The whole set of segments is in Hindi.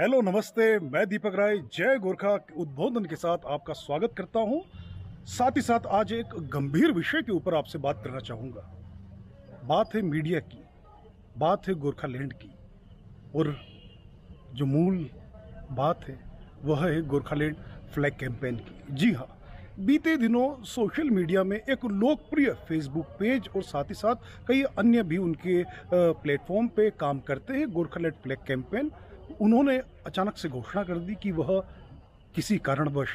हेलो नमस्ते मैं दीपक राय जय गोरखा उद्बोधन के साथ आपका स्वागत करता हूं साथ ही साथ आज एक गंभीर विषय के ऊपर आपसे बात करना चाहूंगा बात है मीडिया की बात है गोरखा लैंड की और जो मूल बात है वह है गोरखा लैंड फ्लैग कैंपेन की जी हाँ बीते दिनों सोशल मीडिया में एक लोकप्रिय फेसबुक पेज और साथ ही साथ कई अन्य भी उनके प्लेटफॉर्म पे काम करते हैं गोरखा लैंड फ्लैग कैंपेन उन्होंने अचानक से घोषणा कर दी कि वह किसी कारणवश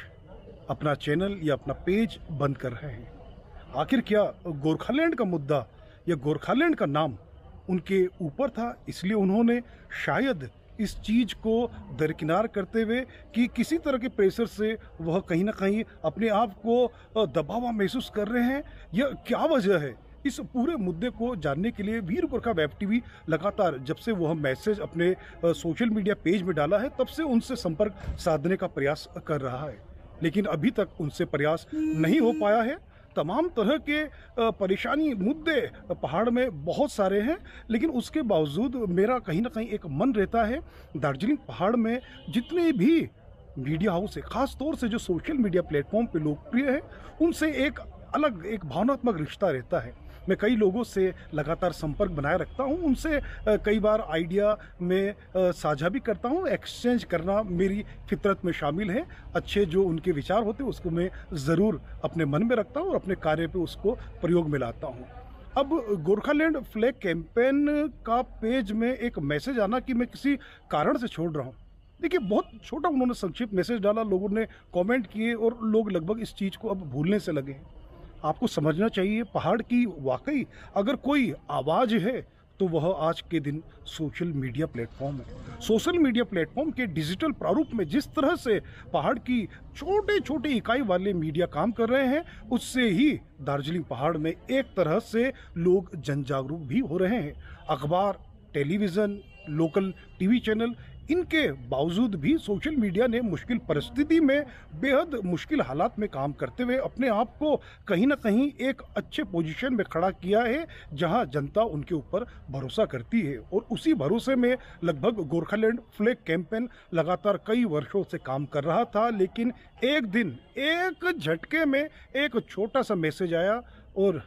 अपना चैनल या अपना पेज बंद कर रहे हैं आखिर क्या गोरखालैंड का मुद्दा या गोरखालैंड का नाम उनके ऊपर था इसलिए उन्होंने शायद इस चीज़ को दरकिनार करते हुए कि किसी तरह के प्रेशर से वह कहीं ना कहीं अपने आप को दबावा महसूस कर रहे हैं या क्या वजह है इस पूरे मुद्दे को जानने के लिए वीर गोरखा वेब टीवी लगातार जब से वह मैसेज अपने सोशल मीडिया पेज में डाला है तब से उनसे संपर्क साधने का प्रयास कर रहा है लेकिन अभी तक उनसे प्रयास नहीं हो पाया है तमाम तरह के परेशानी मुद्दे पहाड़ में बहुत सारे हैं लेकिन उसके बावजूद मेरा कहीं ना कहीं एक मन रहता है दार्जिलिंग पहाड़ में जितने भी मीडिया हाउस है खास तौर से जो सोशल मीडिया प्लेटफॉर्म पे लोकप्रिय हैं उनसे एक अलग एक भावनात्मक रिश्ता रहता है मैं कई लोगों से लगातार संपर्क बनाए रखता हूँ उनसे कई बार आइडिया में साझा भी करता हूँ एक्सचेंज करना मेरी फितरत में शामिल है अच्छे जो उनके विचार होते उसको मैं ज़रूर अपने मन में रखता हूँ और अपने कार्य पर उसको प्रयोग में लाता हूँ अब गोरखालैंड फ्लैग कैंपेन का पेज में एक मैसेज आना कि मैं किसी कारण से छोड़ रहा हूँ देखिए बहुत छोटा उन्होंने संक्षिप्त मैसेज डाला लोगों ने कमेंट किए और लोग लगभग इस चीज़ को अब भूलने से लगे हैं आपको समझना चाहिए पहाड़ की वाकई अगर कोई आवाज़ है तो वह आज के दिन सोशल मीडिया प्लेटफॉर्म है सोशल मीडिया प्लेटफॉर्म के डिजिटल प्रारूप में जिस तरह से पहाड़ की छोटे छोटे इकाई वाले मीडिया काम कर रहे हैं उससे ही दार्जिलिंग पहाड़ में एक तरह से लोग जन जागरूक भी हो रहे हैं अखबार टेलीविज़न लोकल टीवी चैनल इनके बावजूद भी सोशल मीडिया ने मुश्किल परिस्थिति में बेहद मुश्किल हालात में काम करते हुए अपने आप को कहीं ना कहीं एक अच्छे पोजीशन में खड़ा किया है जहां जनता उनके ऊपर भरोसा करती है और उसी भरोसे में लगभग गोरखालैंड फ्लैग कैंपेन लगातार कई वर्षों से काम कर रहा था लेकिन एक दिन एक झटके में एक छोटा सा मैसेज आया और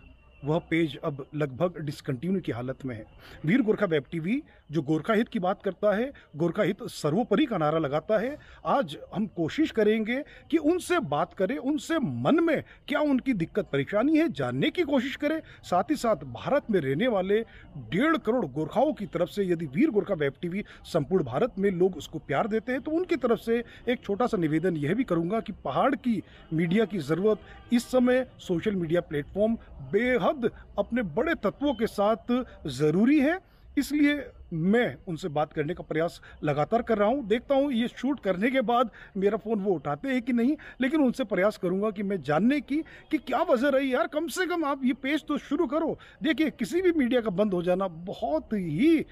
वह पेज अब लगभग डिसकंटिन्यू की हालत में है वीर गोरखा वेब टीवी जो गोरखा हित की बात करता है गोरखा हित सर्वोपरि का नारा लगाता है आज हम कोशिश करेंगे कि उनसे बात करें उनसे मन में क्या उनकी दिक्कत परेशानी है जानने की कोशिश करें साथ ही साथ भारत में रहने वाले डेढ़ करोड़ गोरखाओं की तरफ से यदि वीर गोरखा वेब टीवी संपूर्ण भारत में लोग उसको प्यार देते हैं तो उनकी तरफ से एक छोटा सा निवेदन यह भी करूँगा कि पहाड़ की मीडिया की ज़रूरत इस समय सोशल मीडिया प्लेटफॉर्म बेहद अपने बड़े तत्वों के साथ ज़रूरी है इसलिए मैं उनसे बात करने का प्रयास लगातार कर रहा हूँ देखता हूँ ये शूट करने के बाद मेरा फ़ोन वो उठाते हैं कि नहीं लेकिन उनसे प्रयास करूँगा कि मैं जानने की कि क्या वजह रही यार कम से कम आप ये पेज तो शुरू करो देखिए किसी भी मीडिया का बंद हो जाना बहुत ही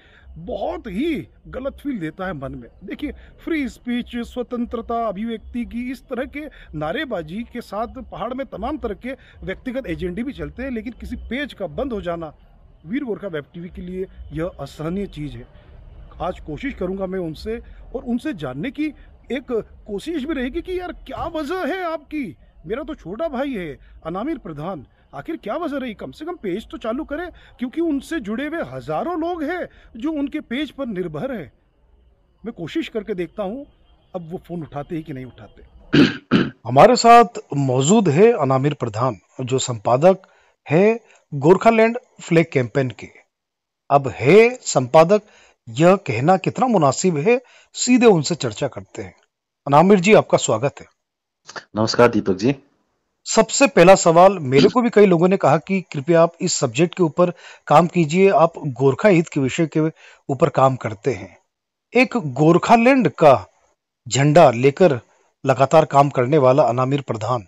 बहुत ही गलत फील देता है मन में देखिए फ्री स्पीच स्वतंत्रता अभिव्यक्ति की इस तरह के नारेबाजी के साथ पहाड़ में तमाम तरह के व्यक्तिगत एजेंडे भी चलते हैं लेकिन किसी पेज का बंद हो जाना वीर गोरखा वेब टीवी के लिए यह असहनीय चीज़ है आज कोशिश करूंगा मैं उनसे और उनसे जानने की एक कोशिश भी रहेगी कि यार क्या वजह है आपकी मेरा तो छोटा भाई है अनामिर प्रधान आखिर क्या वजह रही कम से कम पेज तो चालू करें क्योंकि उनसे जुड़े हुए हज़ारों लोग हैं जो उनके पेज पर निर्भर हैं मैं कोशिश करके देखता हूँ अब वो फ़ोन उठाते ही कि नहीं उठाते हमारे साथ मौजूद है अनामिर प्रधान जो संपादक है गोरखालैंड फ्लैग कैंपेन के अब हे संपादक यह कहना कितना मुनासिब है सीधे उनसे चर्चा करते हैं अनामिर जी आपका स्वागत है नमस्कार दीपक जी सबसे पहला सवाल मेरे को भी कई लोगों ने कहा कि कृपया आप इस सब्जेक्ट के ऊपर काम कीजिए आप गोरखा हित के विषय के ऊपर काम करते हैं एक गोरखालैंड का झंडा लेकर लगातार काम करने वाला अनामिर प्रधान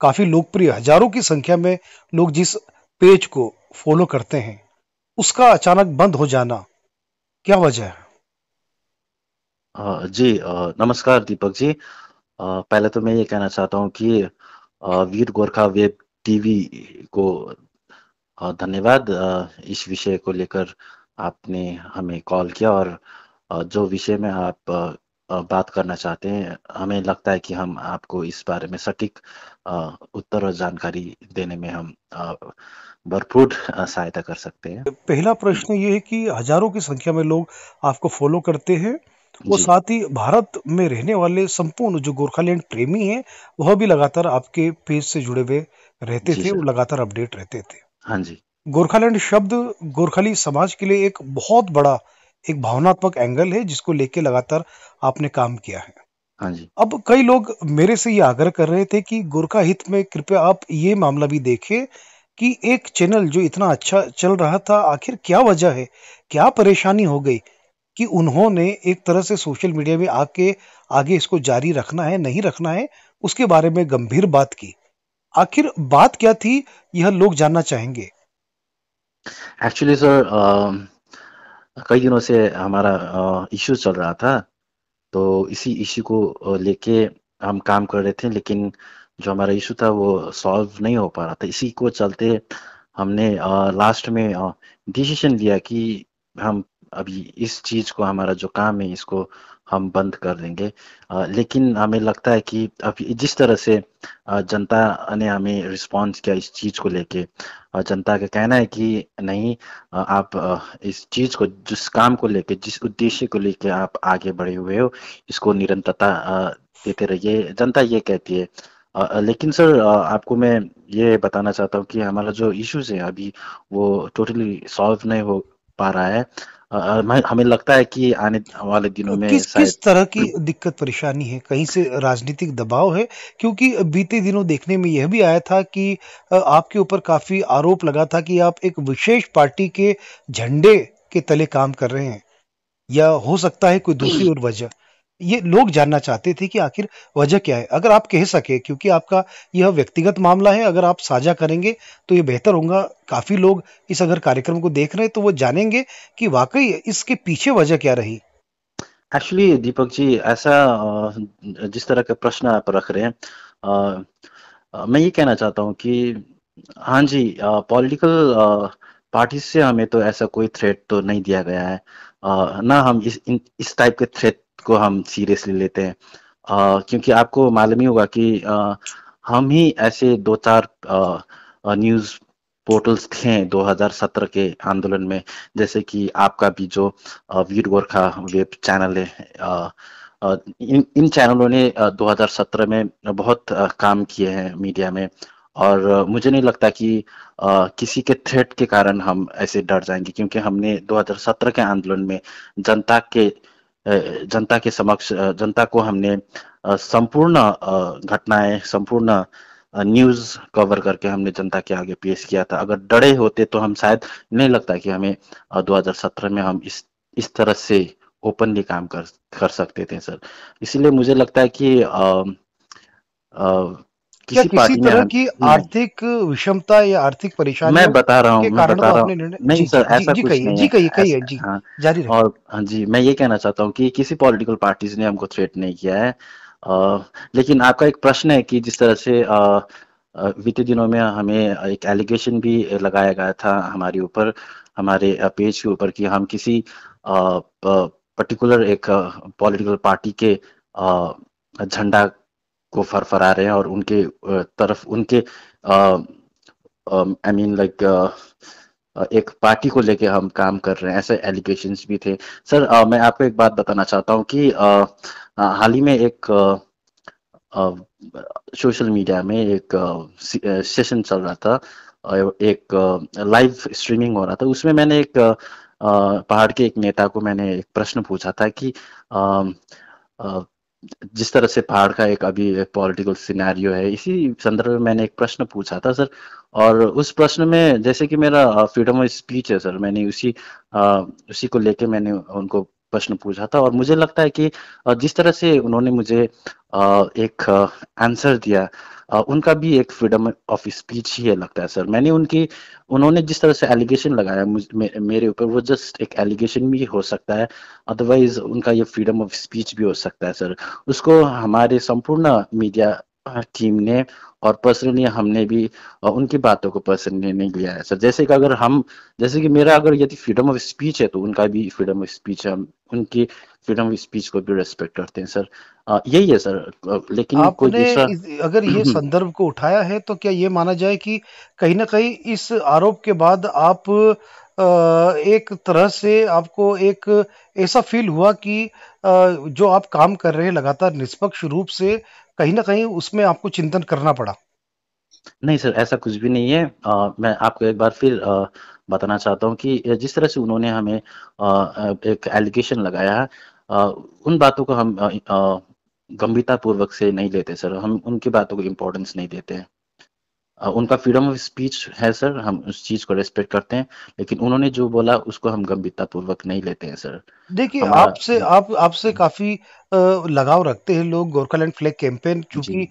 काफी लोकप्रिय हजारों की संख्या में लोग जिस पेज को फॉलो करते हैं उसका अचानक बंद हो जाना क्या वजह है जी नमस्कार दीपक जी पहले तो मैं ये कहना चाहता हूँ कि वीर गोरखा वेब टीवी को धन्यवाद इस विषय को लेकर आपने हमें कॉल किया और जो विषय में आप बात करना चाहते हैं हमें लगता है कि हम आपको इस बारे में सटीक उत्तर और जानकारी देने में हम भरपूर सहायता कर सकते हैं पहला प्रश्न ये है कि हजारों की संख्या में लोग आपको फॉलो करते हैं और साथ ही भारत में रहने वाले संपूर्ण जो गोरखालैंड प्रेमी हैं वह भी लगातार आपके पेज से जुड़े हुए रहते थे और लगातार अपडेट रहते थे हाँ जी गोरखालैंड शब्द गोरखाली समाज के लिए एक बहुत बड़ा एक भावनात्मक एंगल है जिसको लेके लगातार आपने काम किया है हाँ जी अब कई लोग मेरे से ये आग्रह कर रहे थे कि गोरखा हित में कृपया आप ये मामला भी देखें कि एक चैनल जो इतना अच्छा चल रहा था आखिर क्या वजह है क्या परेशानी हो गई कि उन्होंने एक तरह से सोशल मीडिया में आके आगे इसको जारी रखना है नहीं रखना है उसके बारे में गंभीर बात की आखिर बात क्या थी यह लोग जानना चाहेंगे एक्चुअली सर कई दिनों से हमारा इशू चल रहा था तो इसी इशू को लेके हम काम कर रहे थे लेकिन जो हमारा इशू था वो सॉल्व नहीं हो पा रहा था इसी को चलते हमने लास्ट में डिसीजन लिया कि हम अभी इस चीज़ को हमारा जो काम है इसको हम बंद कर देंगे लेकिन हमें लगता है कि अभी जिस तरह से जनता ने हमें रिस्पॉन्स किया इस चीज़ को लेके जनता का कहना है कि नहीं आप इस चीज़ को जिस काम को लेके जिस उद्देश्य को लेके आप आगे बढ़े हुए हो इसको निरंतरता देते रहिए जनता ये कहती है लेकिन सर आपको मैं ये बताना चाहता हूँ कि हमारा जो इश्यूज है अभी वो टोटली सॉल्व नहीं हो पा रहा है हमें लगता है कि आने वाले दिनों में किस किस तरह की दिक्कत परेशानी है कहीं से राजनीतिक दबाव है क्योंकि बीते दिनों देखने में यह भी आया था कि आपके ऊपर काफी आरोप लगा था कि आप एक विशेष पार्टी के झंडे के तले काम कर रहे हैं या हो सकता है कोई दूसरी और वजह ये लोग जानना चाहते थे कि आखिर वजह क्या है अगर आप कह सके क्योंकि आपका यह व्यक्तिगत मामला है अगर आप साझा करेंगे तो ये बेहतर होगा काफी लोग इस अगर कार्यक्रम को देख रहे हैं तो वो जानेंगे कि वाकई इसके पीछे वजह क्या रही एक्चुअली दीपक जी ऐसा जिस तरह का प्रश्न आप रख रहे हैं आ, मैं ये कहना चाहता हूँ कि हाँ जी पॉलिटिकल पार्टी से हमें तो ऐसा कोई थ्रेट तो नहीं दिया गया है आ, ना हम इस इन, इस टाइप के थ्रेट को हम सीरियसली लेते हैं आ, क्योंकि आपको मालूम ही होगा कि आ, हम ही ऐसे दो चार न्यूज़ पोर्टल्स थे 2017 के आंदोलन में जैसे कि आपका भी जो वीर गोरखा वेब चैनल है इन इन चैनलों ने 2017 में बहुत काम किए हैं मीडिया में और मुझे नहीं लगता कि किसी के थ्रेट के कारण हम ऐसे डर जाएंगे क्योंकि हमने 2017 के आंदोलन में जनता के जनता के समक्ष जनता को हमने संपूर्ण घटनाएं संपूर्ण न्यूज कवर करके हमने जनता के आगे पेश किया था अगर डरे होते तो हम शायद नहीं लगता कि हमें 2017 में हम इस इस तरह से ओपनली काम कर कर सकते थे सर इसीलिए मुझे लगता है कि आ, आ, क्या किसी, किसी तरह की हम्म। आर्थिक विषमता या आर्थिक परेशानी मैं बता रहा हूँ नहीं सर ऐसा जी, कुछ जी, नहीं है जी कहिए कहिए जी हाँ। जारी और हाँ जी मैं ये कहना चाहता हूँ कि किसी पॉलिटिकल पार्टीज ने हमको थ्रेट नहीं किया है लेकिन आपका एक प्रश्न है कि जिस तरह से बीते दिनों में हमें एक एलिगेशन भी लगाया गया था हमारे ऊपर हमारे पेज के ऊपर कि हम किसी पर्टिकुलर एक पॉलिटिकल पार्टी के झंडा को फरफरा रहे हैं और उनके तरफ उनके आई मीन लाइक एक पार्टी को लेके हम काम कर रहे हैं ऐसे एलिगेशन भी थे सर आ, मैं आपको एक बात बताना चाहता हूँ कि हाल ही में एक सोशल मीडिया में एक आ, सेशन चल रहा था एक लाइव स्ट्रीमिंग हो रहा था उसमें मैंने एक पहाड़ के एक नेता को मैंने एक प्रश्न पूछा था कि जिस तरह से पहाड़ का एक अभी पॉलिटिकल सिनेरियो है इसी संदर्भ में मैंने एक प्रश्न पूछा था सर और उस प्रश्न में जैसे कि मेरा फ्रीडम ऑफ स्पीच है सर मैंने उसी आ, उसी को लेके मैंने उनको प्रश्न पूछा था और मुझे लगता है कि जिस तरह से उन्होंने मुझे एक आंसर दिया उनका भी एक फ्रीडम ऑफ स्पीच ही है लगता है सर मैंने उनकी उन्होंने जिस तरह से एलिगेशन लगाया मे, मेरे ऊपर वो जस्ट एक एलिगेशन भी हो सकता है अदरवाइज उनका ये फ्रीडम ऑफ स्पीच भी हो सकता है सर उसको हमारे संपूर्ण मीडिया टीम ने और पर्सनली हमने भी उनकी बातों को पर्सनली नहीं लिया है सर जैसे कि अगर हम जैसे कि मेरा अगर यदि फ्रीडम ऑफ स्पीच है तो उनका भी फ्रीडम ऑफ स्पीच है उनकी फ्रीडम ऑफ स्पीच को भी रेस्पेक्ट करते हैं सर यही है सर लेकिन आपने कोई अगर ये संदर्भ को उठाया है तो क्या ये माना जाए कि कहीं ना कहीं इस आरोप के बाद आप एक तरह से आपको एक ऐसा फील हुआ कि जो आप काम कर रहे हैं लगातार निष्पक्ष रूप से कहीं ना कहीं उसमें आपको चिंतन करना पड़ा नहीं सर ऐसा कुछ भी नहीं है आ, मैं आपको एक बार फिर आ, बताना चाहता हूँ कि जिस तरह से उन्होंने हमें आ, एक एलिगेशन लगाया उन बातों को हम गंभीरता पूर्वक से नहीं लेते सर हम उनकी बातों को इम्पोर्टेंस नहीं देते हैं उनका फ्रीडम ऑफ स्पीच है सर हम उस चीज को रेस्पेक्ट करते हैं लेकिन उन्होंने जो बोला उसको हम गंभीरता पूर्वक नहीं लेते हैं सर देखिए आपसे आप आपसे आप काफी लगाव रखते हैं लोग गोरखालैंड फ्लैग कैंपेन क्योंकि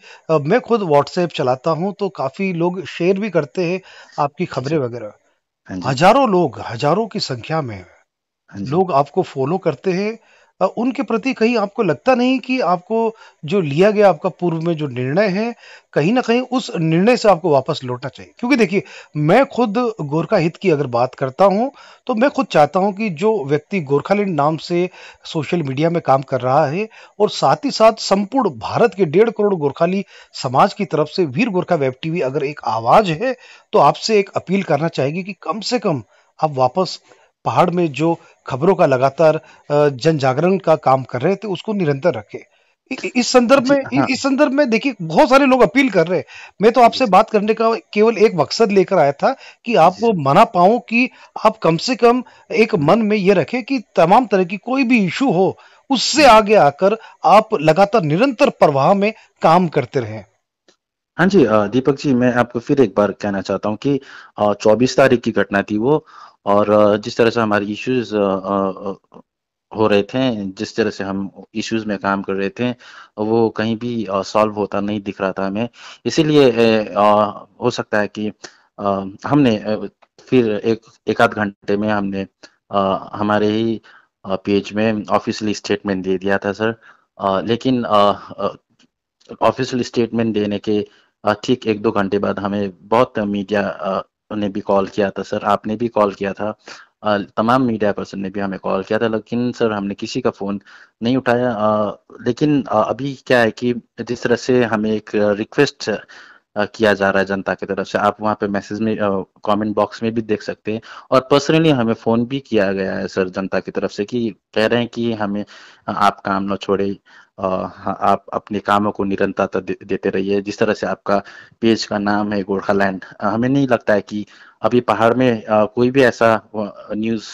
मैं खुद व्हाट्सएप चलाता हूं तो काफी लोग शेयर भी करते हैं आपकी खबरें वगैरह हाँ हजारों लोग हजारों की संख्या में हाँ लोग आपको फॉलो करते हैं उनके प्रति कहीं आपको लगता नहीं कि आपको जो लिया गया आपका पूर्व में जो निर्णय है कहीं ना कहीं उस निर्णय से आपको वापस लौटना चाहिए क्योंकि देखिए मैं खुद गोरखा हित की अगर बात करता हूं तो मैं खुद चाहता हूं कि जो व्यक्ति गोरखालैंड नाम से सोशल मीडिया में काम कर रहा है और साथ ही साथ संपूर्ण भारत के डेढ़ करोड़ गोरखाली समाज की तरफ से वीर गोरखा वेब टीवी अगर एक आवाज है तो आपसे एक अपील करना चाहेगी कि कम से कम आप वापस पहाड़ में जो खबरों का लगातार जन जागरण का काम कर रहे थे उसको निरंतर रखे इस संदर्भ में हाँ। इस संदर्भ में देखिए बहुत सारे लोग अपील कर रहे हैं मैं तो आपसे बात करने का केवल एक मकसद लेकर आया था कि आपको मना पाऊं कि आप कम से कम एक मन में ये रखें कि तमाम तरह की कोई भी इशू हो उससे आगे आकर आप लगातार निरंतर प्रवाह में काम करते रहें हाँ जी दीपक जी मैं आपको फिर एक बार कहना चाहता हूँ कि चौबीस तारीख की घटना थी वो और जिस तरह से हमारे इश्यूज हो रहे थे जिस तरह से हम इश्यूज में काम कर रहे थे वो कहीं भी सॉल्व होता नहीं दिख रहा था हमें इसीलिए हो सकता है कि हमने फिर एक एक आध घंटे में हमने हमारे ही पेज में ऑफिशियल स्टेटमेंट दे दिया था सर लेकिन ऑफिशियल स्टेटमेंट देने के ठीक एक दो घंटे बाद हमें बहुत मीडिया ने भी कॉल किया था सर आपने भी कॉल किया था तमाम मीडिया पर्सन ने भी हमें कॉल किया था लेकिन सर हमने किसी का फ़ोन नहीं उठाया लेकिन अभी क्या है कि जिस तरह से हमें एक रिक्वेस्ट किया जा रहा है जनता की तरफ से आप वहाँ पे मैसेज में कमेंट बॉक्स में भी देख सकते हैं और पर्सनली हमें फोन भी किया गया है सर जनता की तरफ से कि कह रहे हैं कि हमें आप काम ना छोड़े आप अपने कामों को निरंतरता दे, देते रहिए जिस तरह से आपका पेज का नाम है गोरखालैंड हमें नहीं लगता है कि अभी पहाड़ में कोई भी ऐसा न्यूज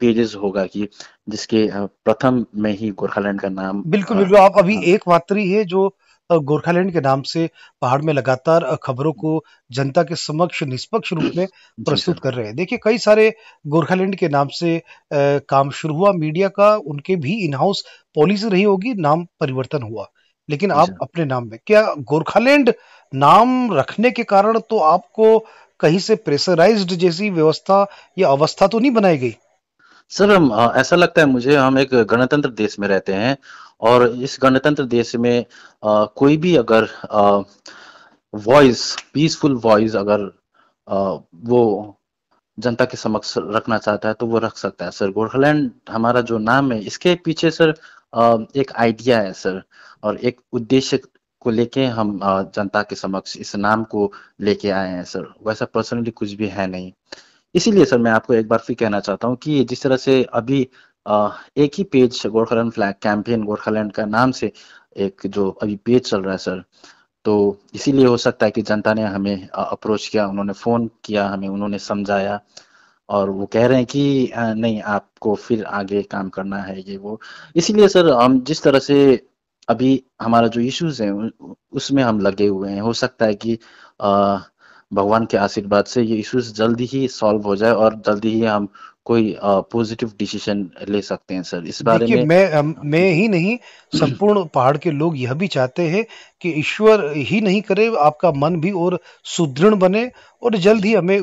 पेजेस होगा कि जिसके प्रथम में ही गोरखालैंड का नाम बिल्कुल बिल्कुल आप अभी हाँ। एक मात्र ही है जो गोरखालैंड के नाम से पहाड़ में लगातार खबरों को जनता के समक्ष निष्पक्ष रूप में प्रस्तुत कर रहे हैं देखिए कई सारे गोरखालैंड के नाम से काम शुरू हुआ मीडिया का उनके भी इन हाउस पॉलिसी रही होगी नाम परिवर्तन हुआ लेकिन आप अपने नाम में क्या गोरखालैंड नाम रखने के कारण तो आपको कहीं से प्रेशराइज्ड जैसी व्यवस्था या अवस्था तो नहीं बनाई गई सर हम ऐसा लगता है मुझे हम एक गणतंत्र देश में रहते हैं और इस गणतंत्र देश में आ, कोई भी अगर वॉइस पीसफुल वॉइस अगर आ, वो जनता के समक्ष रखना चाहता है तो वो रख सकता है सर गोरखालैंड हमारा जो नाम है इसके पीछे सर आ, एक आइडिया है सर और एक उद्देश्य को लेके हम जनता के समक्ष इस नाम को लेके आए हैं सर वैसा पर्सनली कुछ भी है नहीं इसीलिए सर मैं आपको एक बार फिर कहना चाहता हूँ कि जिस तरह से अभी एक ही page Gorkhaland flag campaign Gorkhaland का नाम से एक जो अभी पेज चल रहा है सर तो इसीलिए हो सकता है कि जनता ने हमें अप्रोच किया उन्होंने फ़ोन किया हमें उन्होंने समझाया और वो कह रहे हैं कि नहीं आपको फिर आगे काम करना है ये वो इसीलिए सर हम जिस तरह से अभी हमारा जो इश्यूज है उसमें हम लगे हुए हैं हो सकता है कि भगवान के आशीर्वाद से ये इश्यूज जल्दी ही सॉल्व हो जाए और जल्दी ही हम कोई पॉजिटिव डिसीजन ले सकते हैं सर इस बारे में मैं हाँ। मैं ही नहीं संपूर्ण पहाड़ के लोग यह भी चाहते हैं कि ईश्वर ही नहीं करे आपका मन भी और सुदृढ़ बने और जल्द ही हमें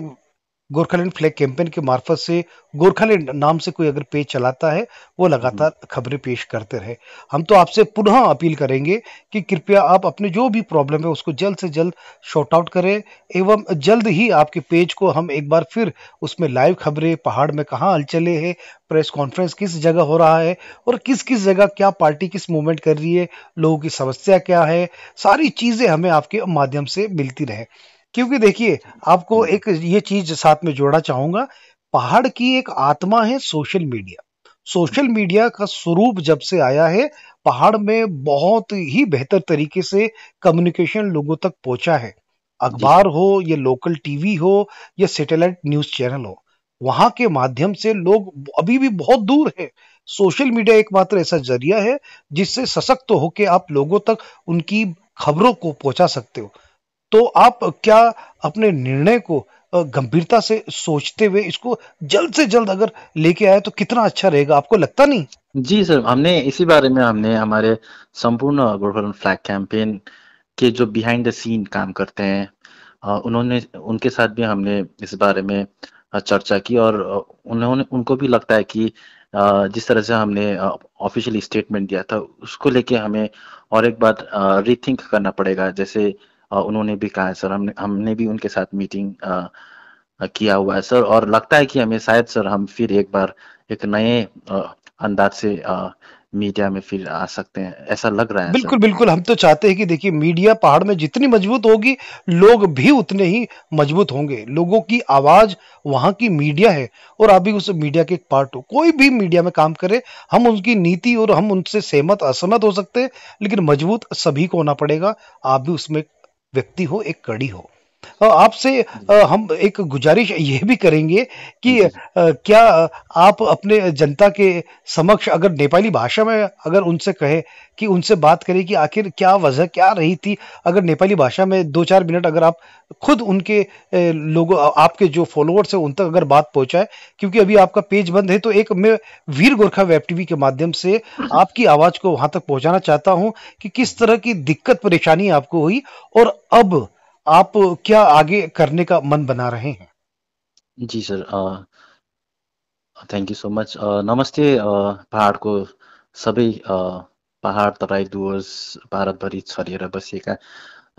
गोरखालैंड फ्लैग कैंपेन के मार्फत से गोरखालैंड नाम से कोई अगर पेज चलाता है वो लगातार हम्म। खबरें पेश करते रहे हम तो आपसे पुनः अपील करेंगे कि कृपया आप अपने जो भी प्रॉब्लम है उसको जल्द से जल्द शॉर्ट आउट करें एवं जल्द ही आपके पेज को हम एक बार फिर उसमें लाइव खबरें पहाड़ में कहाँ हलचले हैं प्रेस कॉन्फ्रेंस किस जगह हो रहा है और किस किस जगह क्या पार्टी किस मूवमेंट कर रही है लोगों की समस्या क्या है सारी चीज़ें हमें आपके माध्यम से मिलती रहे क्योंकि देखिए आपको हम्म। एक ये चीज साथ में जोड़ना चाहूंगा पहाड़ की एक आत्मा है social media social hmm. Media का स्वरूप जब से आया है पहाड़ में बहुत ही बेहतर तरीके से कम्युनिकेशन लोगों तक पहुंचा है अखबार हो या लोकल टीवी हो या सैटेलाइट न्यूज चैनल हो वहां के माध्यम से लोग अभी भी बहुत दूर है सोशल मीडिया एकमात्र ऐसा जरिया है जिससे सशक्त होकर आप लोगों तक उनकी खबरों को पहुंचा सकते हो तो आप क्या अपने निर्णय को गंभीरता से सोचते हुए इसको जल्द से जल्द अगर लेके आए तो कितना अच्छा रहेगा आपको लगता नहीं जी सर हमने इसी बारे में हमने हमारे संपूर्ण गोवर्धन फ्लैग कैंपेन के जो बिहाइंड द सीन काम करते हैं उन्होंने उनके साथ भी हमने इस बारे में चर्चा की और उन्होंने उनको भी लगता है कि जिस तरह से हमने ऑफिशियली स्टेटमेंट दिया था उसको लेके हमें और एक बार रीथिंक करना पड़ेगा जैसे उन्होंने भी कहा है सर हमने हमने भी उनके साथ मीटिंग किया हुआ है सर और लगता है कि हमें शायद सर हम फिर एक बार एक नए अंदाज से मीडिया में फिर आ सकते हैं ऐसा लग रहा है बिल्कुल बिल्कुल हम तो चाहते हैं कि देखिए मीडिया पहाड़ में जितनी मजबूत होगी लोग भी उतने ही मजबूत होंगे लोगों की आवाज वहां की मीडिया है और आप भी उस मीडिया के एक पार्ट हो कोई भी मीडिया में काम करे हम उनकी नीति और हम उनसे सहमत असहमत हो सकते हैं लेकिन मजबूत सभी को होना पड़ेगा आप भी उसमें व्यक्ति हो एक कड़ी हो आपसे हम एक गुजारिश ये भी करेंगे कि क्या आप अपने जनता के समक्ष अगर नेपाली भाषा में अगर उनसे कहे कि उनसे बात करें कि आखिर क्या वजह क्या रही थी अगर नेपाली भाषा में दो चार मिनट अगर आप खुद उनके लोगों आपके जो फॉलोअर्स हैं उन तक अगर बात पहुंचाए क्योंकि अभी आपका पेज बंद है तो एक मैं वीर गोरखा वेब टीवी के माध्यम से आपकी आवाज को वहां तक पहुंचाना चाहता हूं कि किस तरह की दिक्कत परेशानी आपको हुई और अब आप क्या आगे करने का मन बना रहे हैं जी sir thank you so much नमस्ते पहाडको सबै पहाड तराई डुवर्स भारतभरि छरिएर बसेका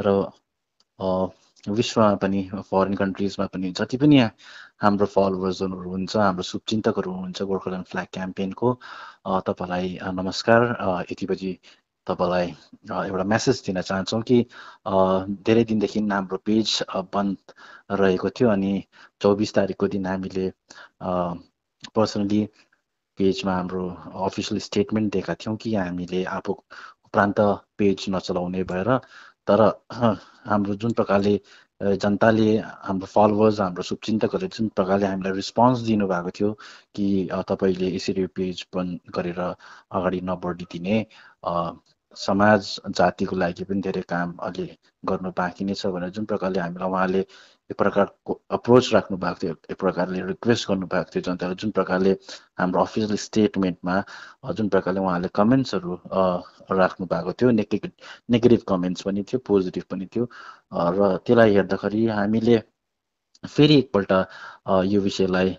र विश्वमा पनि फरेन कन्ट्रिजमा पनि जति पनि हाम्रो फलोवर्सहरू हुन्छ हाम्रो शुभचिन्तकहरू हुनुहुन्छ गोर्खाल्यान्ड फ्ल्याग क्याम्पेनको तपाईँलाई नमस्कार यति बजी तपाईँलाई एउटा मेसेज दिन चाहन्छौँ कि धेरै दिनदेखि हाम्रो पेज बन्द रहेको थियो अनि चौबिस तारिकको दिन हामीले पर्सनली पेजमा हाम्रो अफिसियल स्टेटमेन्ट दिएका थियौँ कि हामीले आफू प्रान्त पेज नचलाउने भएर तर हाम्रो जुन प्रकारले जनताले हाम्रो फलोवर्स हाम्रो शुभचिन्तकहरूले जुन प्रकारले हामीलाई रिस्पोन्स दिनुभएको थियो कि तपाईँले यसरी पेज बन्द गरेर अगाडि नबढिदिने समाज जातिको लागि पनि धेरै काम अलि गर्नु बाँकी नै छ भनेर जुन प्रकारले हामीलाई उहाँले एक प्रकारको अप्रोच राख्नु भएको थियो एक प्रकारले रिक्वेस्ट गर्नुभएको थियो जनतालाई जुन प्रकारले हाम्रो अफिसियल स्टेटमेन्टमा जुन प्रकारले उहाँले कमेन्ट्सहरू राख्नु भएको थियो नेगेटिभ नेगेटिभ कमेन्ट्स पनि थियो पोजिटिभ पनि थियो र त्यसलाई हेर्दाखेरि हामीले फेरि एकपल्ट यो विषयलाई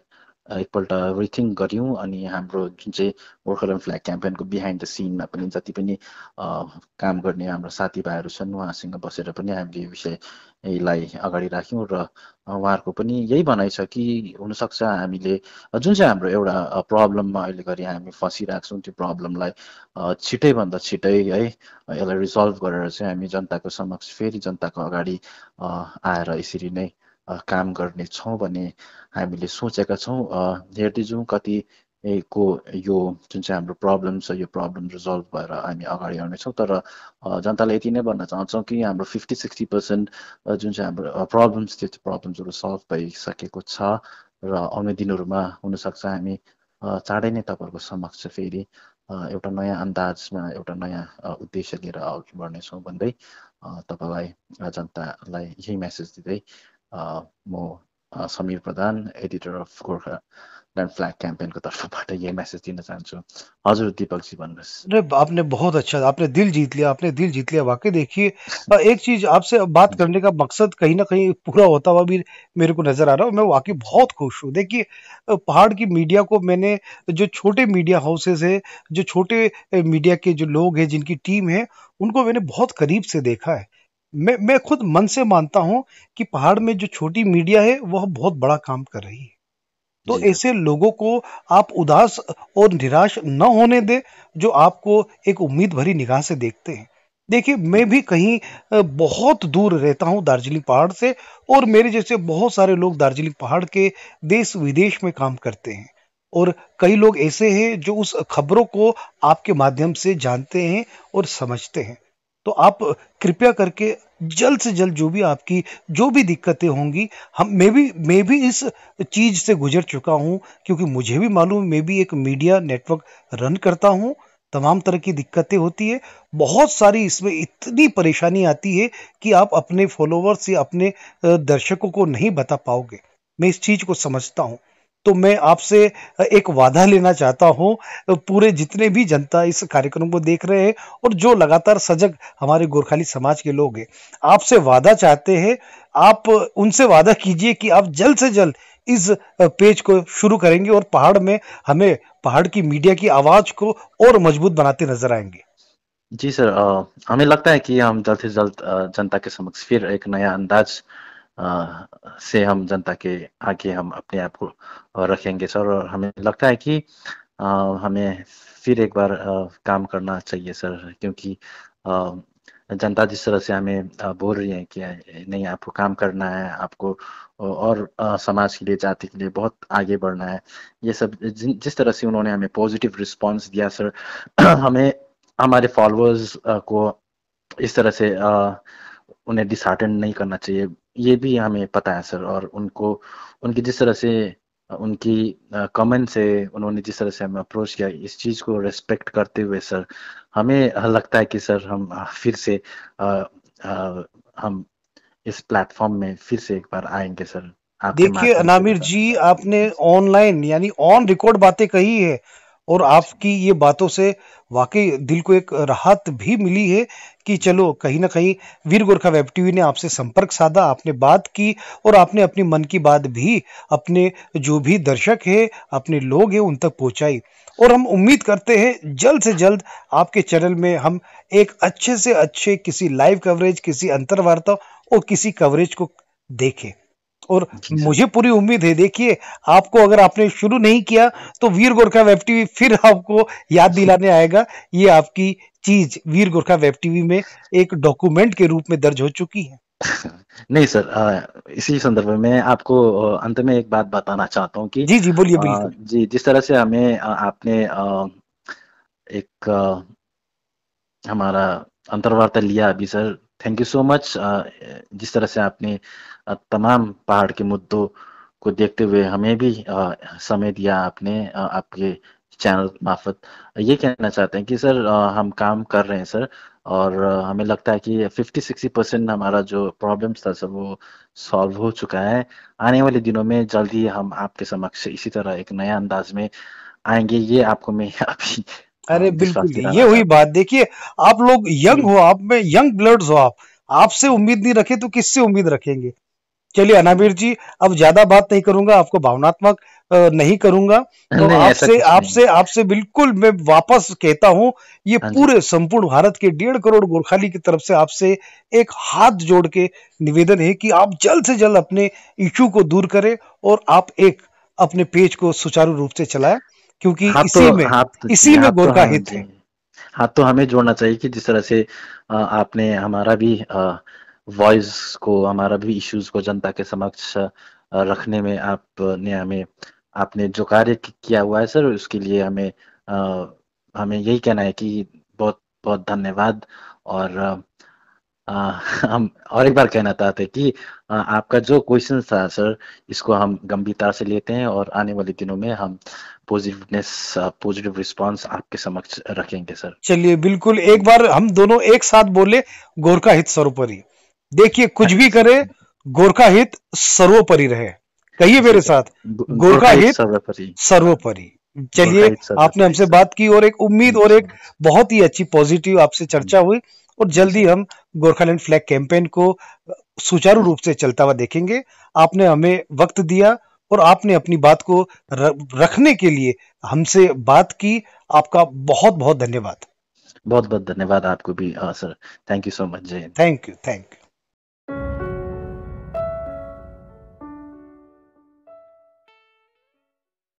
एकपल्ट रिथिङ गऱ्यौँ अनि हाम्रो जुन चाहिँ वर्कर एन्ड फ्ल्याग क्याम्पेनको बिहाइन्ड द सिनमा पनि जति पनि काम गर्ने हाम्रो साथीभाइहरू छन् उहाँसँग बसेर पनि हामीले यो विषयलाई अगाडि राख्यौँ र उहाँहरूको पनि यही भनाइ छ कि हुनसक्छ हामीले जुन चाहिँ हाम्रो एउटा प्रब्लममा अहिले घरि हामी फँसिरहेको छौँ त्यो प्रब्लमलाई छिटैभन्दा छिटै है यसलाई रिजल्भ गरेर चाहिँ हामी जनताको समक्ष फेरि जनताको अगाडि आएर यसरी नै काम गर्नेछौँ भन्ने हामीले सोचेका छौँ हेर्दै जाउँ कति को यो जुन चाहिँ हाम्रो प्रब्लम छ यो प्रब्लम रिजल्भ भएर हामी अगाडि आउनेछौँ तर जनतालाई यति नै भन्न चाहन्छौँ कि हाम्रो फिफ्टी सिक्सटी पर्सेन्ट जुन चाहिँ हाम्रो प्रब्लम्स त्यो प्रब्लम्सहरू सल्भ भइसकेको छ र आउने दिनहरूमा हुनसक्छ हामी चाँडै नै तपाईँहरूको समक्ष फेरि एउटा नयाँ अन्दाजमा एउटा नयाँ उद्देश्य लिएर अघि बढ्नेछौँ भन्दै तपाईँलाई जनतालाई यही मेसेज दिँदै म Samir Pradhan editor of Gorkhaland flag क्याम्पेनको तर्फबाट यही मेसेज दिन चाहन्छु हजुर दीपकजी भन्नुहोस् अरे आपने बहुत अच्छा आपने दिल जीत लिया आपने दिल जीत लिया वाकई देखिए एक चीज आपसे बात करने का मकसद कहीं ना कहीं पूरा होता हुआ भी मेरे को नजर आ रहा है मैं वाकई बहुत खुश हूँ देखिए पहाड़ की मीडिया को मैंने जो छोटे मीडिया हाउसेज है जो छोटे मीडिया के जो लोग हैं जिनकी टीम है उनको मैंने बहुत करीब से देखा है मैं मैं खुद मन से मानता हूँ कि पहाड़ में जो छोटी मीडिया है वह बहुत बड़ा काम कर रही है तो ऐसे लोगों को आप उदास और निराश न होने दें जो आपको एक उम्मीद भरी निगाह से देखते हैं देखिए मैं भी कहीं बहुत दूर रहता हूँ दार्जिलिंग पहाड़ से और मेरे जैसे बहुत सारे लोग दार्जिलिंग पहाड़ के देश विदेश में काम करते हैं और कई लोग ऐसे हैं जो उस खबरों को आपके माध्यम से जानते हैं और समझते हैं तो आप कृपया करके जल्द से जल्द जो भी आपकी जो भी दिक्कतें होंगी हम मैं भी मैं भी इस चीज़ से गुजर चुका हूँ क्योंकि मुझे भी मालूम मैं भी एक मीडिया नेटवर्क रन करता हूँ तमाम तरह की दिक्कतें होती है बहुत सारी इसमें इतनी परेशानी आती है कि आप अपने फॉलोवर्स या अपने दर्शकों को नहीं बता पाओगे मैं इस चीज़ को समझता हूँ तो मैं आपसे एक वादा लेना चाहता हूँ पूरे जितने भी जनता इस कार्यक्रम को देख रहे हैं और जो लगातार सजग हमारे गोरखाली समाज के लोग हैं आपसे वादा चाहते हैं आप उनसे वादा कीजिए कि आप जल्द से जल्द इस पेज को शुरू करेंगे और पहाड़ में हमें पहाड़ की मीडिया की आवाज को और मजबूत बनाते नजर आएंगे जी सर आ, हमें लगता है कि हम जल्द से जल्द जनता के समक्ष फिर एक नया अंदाज से हम जनता के आगे हम अपने आप को रखेंगे सर और हमें लगता है कि हमें फिर एक बार काम करना चाहिए सर क्योंकि जनता जिस तरह से हमें बोल रही है कि नहीं आपको काम करना है आपको और समाज के लिए जाति के लिए बहुत आगे बढ़ना है ये सब जिस तरह से उन्होंने हमें पॉजिटिव रिस्पांस दिया सर हमें हमारे फॉलोअर्स को इस तरह से उन्हें डिसहार्टन नहीं करना चाहिए ये भी हमें पता है सर और उनको उनकी जिस तरह से उनकी कमेंट से उन्होंने जिस तरह से हमें अप्रोच किया इस चीज़ को रेस्पेक्ट करते हुए सर हमें लगता है कि सर हम फिर से आ, आ, हम इस प्लेटफॉर्म में फिर से एक बार आएंगे सर देखिए अनामिर जी आपने ऑनलाइन यानी ऑन रिकॉर्ड बातें कही है और आपकी ये बातों से वाकई दिल को एक राहत भी मिली है कि चलो कहीं ना कहीं वीर गोरखा वेब टीवी ने आपसे संपर्क साधा आपने बात की और आपने अपने मन की बात भी अपने जो भी दर्शक है अपने लोग हैं उन तक पहुंचाई और हम उम्मीद करते हैं जल्द से जल्द आपके चैनल में हम एक अच्छे से अच्छे किसी लाइव कवरेज किसी अंतर्वार्ता और किसी कवरेज को देखें और मुझे पूरी उम्मीद है देखिए आपको अगर आपने शुरू नहीं किया तो वीर गोरखा वेब टीवी फिर आपको याद दिलाने आएगा ये आपकी चीज वीर गोरखा वेब टीवी में एक डॉक्यूमेंट के रूप में दर्ज हो चुकी है नहीं सर आ, इसी संदर्भ में आपको अंत में एक बात बताना चाहता हूँ कि जी जी बोलिए जी जिस तरह से हमें आपने एक हमारा अंतर्वार्ता लिया अभी sir thank you so much जिस तरह से आपने uh, तमाम पहाड़ के मुद्दों को देखते हुए हमें भी uh, समय दिया आपने uh, आपके चैनल मार्फत ये कहना चाहते हैं कि सर हम काम कर रहे हैं सर और हमें लगता है कि 50-60 परसेंट हमारा जो प्रॉब्लम्स था सर वो सॉल्व हो चुका है आने वाले दिनों में जल्दी हम आपके समक्ष इसी तरह एक नया अंदाज में आएंगे ये आपको मैं अभी हाँ, अरे बिल्कुल ये हुई बात देखिए आप लोग यंग हम्म। हो आप में यंग ब्लड्स हो आप आपसे उम्मीद नहीं रखे तो किससे उम्मीद रखेंगे चलिए अनाबीर जी अब ज्यादा बात नहीं करूंगा आपको भावनात्मक नहीं करूंगा तो आपसे आपसे आपसे बिल्कुल मैं वापस कहता हूं ये हाँ पूरे संपूर्ण भारत के डेढ़ करोड़ गोरखाली की तरफ से आपसे एक हाथ जोड़ के निवेदन है कि आप जल्द से जल्द अपने इश्यू को दूर करें और आप एक अपने पेज को सुचारू रूप से चलाएं क्योंकि हाँ इसी में हाँ तो, इसी हाँ में गोरखा तो हित है हाँ तो हमें जोड़ना चाहिए कि जिस तरह से आपने हमारा भी वॉइस को हमारा भी इश्यूज को जनता के समक्ष रखने में आपने हमें आपने जो कार्य किया हुआ है सर उसके लिए हमें आ, हमें यही कहना है कि बहुत बहुत धन्यवाद और आ, हम और एक बार कहना चाहते हैं कि आ, आपका जो क्वेश्चन था सर इसको हम गंभीरता से लेते हैं और आने वाले दिनों में हम पॉजिटिवनेस पॉजिटिव रिस्पांस आपके समक्ष रखेंगे सर चलिए बिल्कुल एक बार हम दोनों एक साथ बोले गोरखा हित सर्वोपरि देखिए कुछ भी करे गोरखा हित सर्वोपरि रहे कहिए मेरे साथ गोरखा हित सर्वोपरि चलिए आपने हमसे बात की और एक उम्मीद और एक बहुत ही अच्छी पॉजिटिव आपसे चर्चा हुई और जल्दी हम गोरखालैंड फ्लैग कैंपेन को सुचारू रूप से चलता हुआ देखेंगे आपने हमें वक्त दिया और आपने अपनी बात को रखने के लिए हमसे बात की आपका बहुत बहुत धन्यवाद बहुत बहुत धन्यवाद आपको भी sir thank you so much जय थैंक यू थैंक यू